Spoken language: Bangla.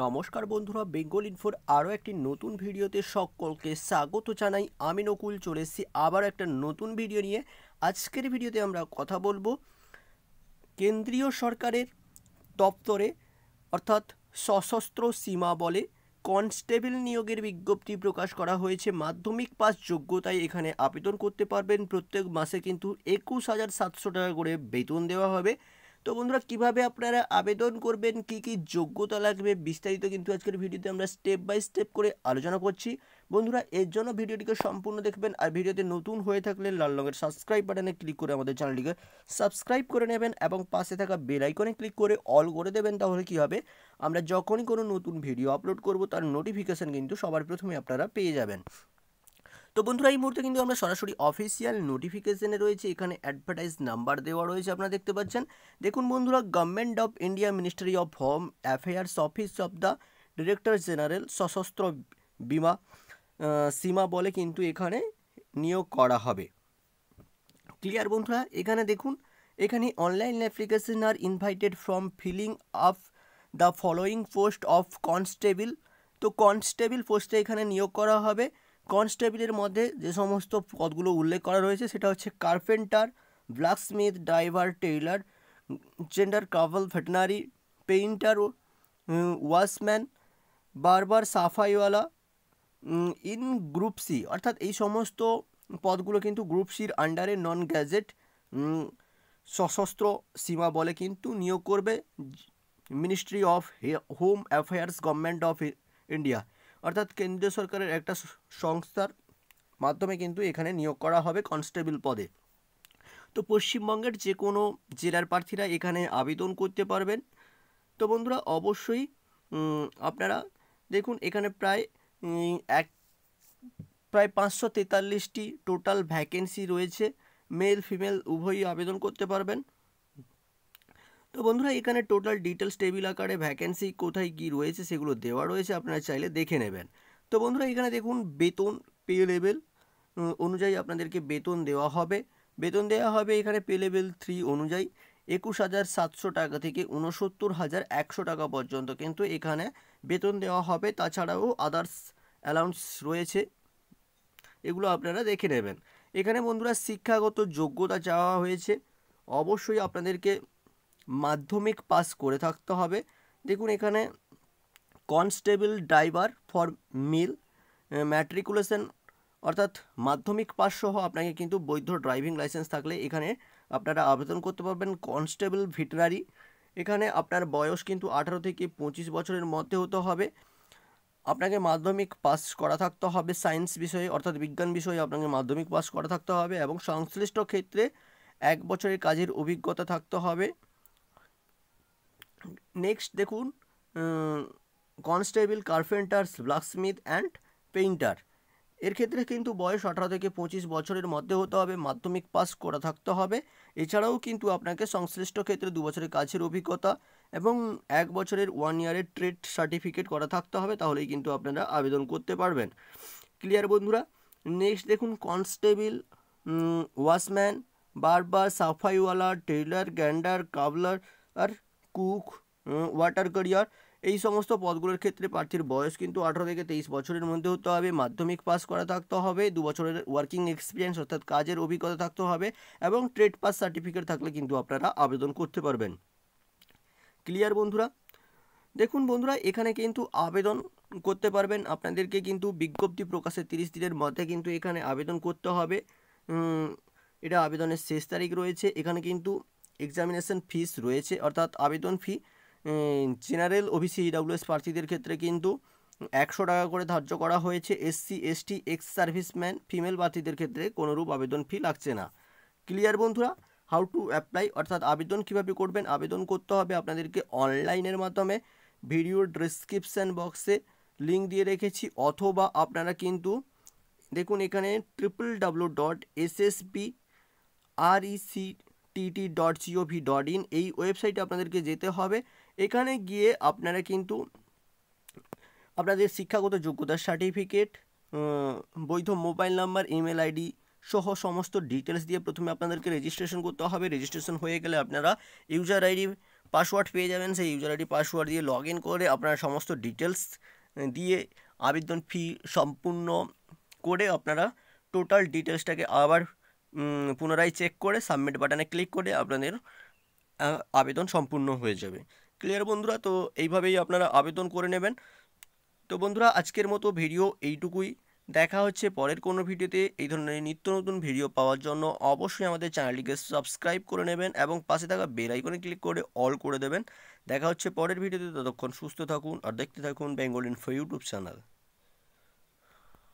নমস্কার বন্ধুরা বেঙ্গল ইনফোর আরও একটি নতুন ভিডিওতে সকলকে স্বাগত জানাই আমি নকুল চলে এসেছি আবার একটা নতুন ভিডিও নিয়ে আজকের ভিডিওতে আমরা কথা বলবো কেন্দ্রীয় সরকারের দপ্তরে অর্থাৎ সশস্ত্র সীমা বলে কনস্টেবল নিয়োগের বিজ্ঞপ্তি প্রকাশ করা হয়েছে মাধ্যমিক পাস যোগ্যতায় এখানে আবেদন করতে পারবেন প্রত্যেক মাসে কিন্তু একুশ হাজার সাতশো টাকা করে বেতন দেওয়া হবে তো বন্ধুরা কিভাবে আপনারা আবেদন করবেন কি কি যোগ্যতা লাগবে বিস্তারিত কিন্তু আজকের ভিডিওতে আমরা স্টেপ বাই স্টেপ করে আলোচনা করছি বন্ধুরা এর জন্য ভিডিওটিকে সম্পূর্ণ দেখবেন আর ভিডিওতে নতুন হয়ে থাকলে লাল রঙের সাবস্ক্রাইব বাটনে ক্লিক করে আমাদের চ্যানেলটিকে সাবস্ক্রাইব করে নেবেন এবং পাশে থাকা বেল আইকনে ক্লিক করে অল করে দেবেন তাহলে কি হবে আমরা যখনই কোনো নতুন ভিডিও আপলোড করব তার নোটিফিকেশান কিন্তু সবার প্রথমে আপনারা পেয়ে যাবেন তো বন্ধুরা এই মুহূর্তে কিন্তু আমরা সরাসরি অফিসিয়াল নোটিফিকেশনে রয়েছে এখানে অ্যাডভার্টাইজ নাম্বার দেওয়া রয়েছে আপনারা দেখতে পাচ্ছেন দেখুন বন্ধুরা government of India ministry of home affairs office of the director general Sashastra বিমা সীমা বলে কিন্তু এখানে নিয়োগ করা হবে ক্লিয়ার বন্ধুরা এখানে দেখুন এখানে online application are invited from filling up the following post of constable তো কনস্টেবল পোস্টে এখানে নিয়োগ করা হবে কনস্টেবলের মধ্যে যে সমস্ত পদগুলো উল্লেখ করা রয়েছে সেটা হচ্ছে carpenter blacksmith driver tailor gender cobbler veterinary painter washman barber safaiwala in group C অর্থাৎ এই সমস্ত পদগুলো কিন্তু গ্রুপ সির আন্ডারে নন গ্যাজেট সশস্ত্র সীমা বলে কিন্তু নিয়োগ করবে ministry of home affairs government of India অর্থাৎ কেন্দ্রীয় সরকারের একটা সংস্থার মাধ্যমে কিন্তু এখানে নিয়োগ করা হবে কনস্টেবল পদে তো পশ্চিমবঙ্গের যে কোনো জেলার প্রার্থীরা এখানে আবেদন করতে পারবেন তো বন্ধুরা অবশ্যই আপনারা দেখুন এখানে প্রায় এক প্রায় পাঁচশো তেতাল্লিশটি টোটাল ভ্যাকেন্সি রয়েছে মেল ফিমেল উভয়ই আবেদন করতে পারবেন তো বন্ধুরা এখানে টোটাল ডিটেলস টেবিল আকারে ভ্যাকেন্সি কোথায় কি রয়েছে সেগুলো দেওয়া রয়েছে আপনারা চাইলে দেখে নেবেন তো বন্ধুরা এখানে দেখুন বেতন পে লেভেল অনুযায়ী আপনাদেরকে বেতন দেওয়া হবে বেতন দেওয়া হবে এখানে পে লেভেল থ্রি অনুযায়ী একুশ হাজার সাতশো টাকা থেকে উনসত্তর হাজার একশো টাকা পর্যন্ত কিন্তু এখানে বেতন দেওয়া হবে তাছাড়াও আদার্স অ্যালাউন্স রয়েছে এগুলো আপনারা দেখে নেবেন এখানে বন্ধুরা শিক্ষাগত যোগ্যতা চাওয়া হয়েছে অবশ্যই আপনাদেরকে মাধ্যমিক পাস করে থাকতে হবে দেখুন এখানে constable driver for male matriculation অর্থাৎ মাধ্যমিক পাস সহ আপনাকে কিন্তু বৈধ ড্রাইভিং লাইসেন্স থাকলে এখানে আপনারা আবেদন করতে পারবেন কনস্টেবল ভিটনারি এখানে আপনার বয়স কিন্তু আঠারো থেকে পঁচিশ বছরের মধ্যে হতে হবে আপনাকে মাধ্যমিক পাস করা থাকতে হবে সায়েন্স বিষয়ে অর্থাৎ বিজ্ঞান বিষয়ে আপনাকে মাধ্যমিক পাস করা থাকতে হবে এবং সংশ্লিষ্ট ক্ষেত্রে এক বছরের কাজের অভিজ্ঞতা থাকতে হবে নেক্সট দেখুন constable carpenters blacksmith and painter এর ক্ষেত্রে কিন্তু বয়স আঠারো থেকে পঁচিশ বছরের মধ্যে হতে হবে মাধ্যমিক পাস করা থাকতে হবে এছাড়াও কিন্তু আপনাকে সংশ্লিষ্ট ক্ষেত্রে দু বছরের কাছের অভিজ্ঞতা এবং এক বছরের ওয়ান ইয়ারের ট্রেড সার্টিফিকেট করা থাকতে হবে তাহলেই কিন্তু আপনারা আবেদন করতে পারবেন ক্লিয়ার বন্ধুরা নেক্সট দেখুন constable watchman barber safaiwala tailor gander cobbler আর কুক ওয়াটার ক্যারিয়ার এই সমস্ত পদগুলোর ক্ষেত্রে প্রার্থীর বয়স কিন্তু আঠারো থেকে তেইশ বছরের মধ্যে হতে হবে মাধ্যমিক পাস করা থাকতে হবে দু বছরের ওয়ার্কিং এক্সপিরিয়েন্স অর্থাৎ কাজের অভিজ্ঞতা থাকতে হবে এবং ট্রেড পাস সার্টিফিকেট থাকলে কিন্তু আপনারা আবেদন করতে পারবেন ক্লিয়ার বন্ধুরা দেখুন বন্ধুরা এখানে কিন্তু আবেদন করতে পারবেন আপনাদেরকে কিন্তু বিজ্ঞপ্তি প্রকাশের তিরিশ দিনের মধ্যে কিন্তু এখানে আবেদন করতে হবে এটা আবেদনের শেষ তারিখ রয়েছে এখানে কিন্তু এক্সামিনেশন ফিস রয়েছে অর্থাৎ আবেদন ফি জেনারেল ওবিসি ইডাব্লিউএস প্রার্থীদের ক্ষেত্রে কিন্তু একশো টাকা করে ধার্য করা হয়েছে SC ST ex serviceman female প্রার্থীদের ক্ষেত্রে কোনোরূপ আবেদন ফি লাগছে না ক্লিয়ার বন্ধুরা হাউ টু অ্যাপ্লাই অর্থাৎ আবেদন কীভাবে করবেন আবেদন করতে হবে আপনাদেরকে অনলাইনের মাধ্যমে ভিডিওর ডিসক্রিপশান বক্সে লিঙ্ক দিয়ে রেখেছি অথবা আপনারা কিন্তু দেখুন এখানে triple W dot S S B R EC TT dot GOV dot in এই ওয়েবসাইটে আপনাদেরকে যেতে হবে এখানে গিয়ে আপনারা কিন্তু আপনাদের শিক্ষাগত যোগ্যতার সার্টিফিকেট বৈধ মোবাইল নাম্বার ইমেল আইডি সহ সমস্ত ডিটেলস দিয়ে প্রথমে আপনাদেরকে রেজিস্ট্রেশন করতে হবে রেজিস্ট্রেশন হয়ে গেলে আপনারা ইউজার আইডি পাসওয়ার্ড পেয়ে যাবেন সেই ইউজার আইডি পাসওয়ার্ড দিয়ে লগ ইন করে আপনারা সমস্ত ডিটেলস দিয়ে আবেদন ফি সম্পূর্ণ করে আপনারা টোটাল ডিটেলসটাকে আবার পুনরায় চেক করে সাবমিট বাটনে ক্লিক করে আপনাদের আবেদন সম্পূর্ণ হয়ে যাবে ক্লিয়ার বন্ধুরা তো এইভাবেই আপনারা আবেদন করে নেবেন তো বন্ধুরা আজকের মতো ভিডিও এইটুকুই দেখা হচ্ছে পরের কোনো ভিডিওতে এই ধরনের নিত্য নতুন ভিডিও পাওয়ার জন্য অবশ্যই আমাদের চ্যানেলটিকে সাবস্ক্রাইব করে নেবেন এবং পাশে থাকা বেল আইকনে ক্লিক করে অল করে দেবেন দেখা হচ্ছে পরের ভিডিওতে ততক্ষণ সুস্থ থাকুন আর দেখতে থাকুন বেঙ্গল ইনফো ইউটিউব চ্যানেল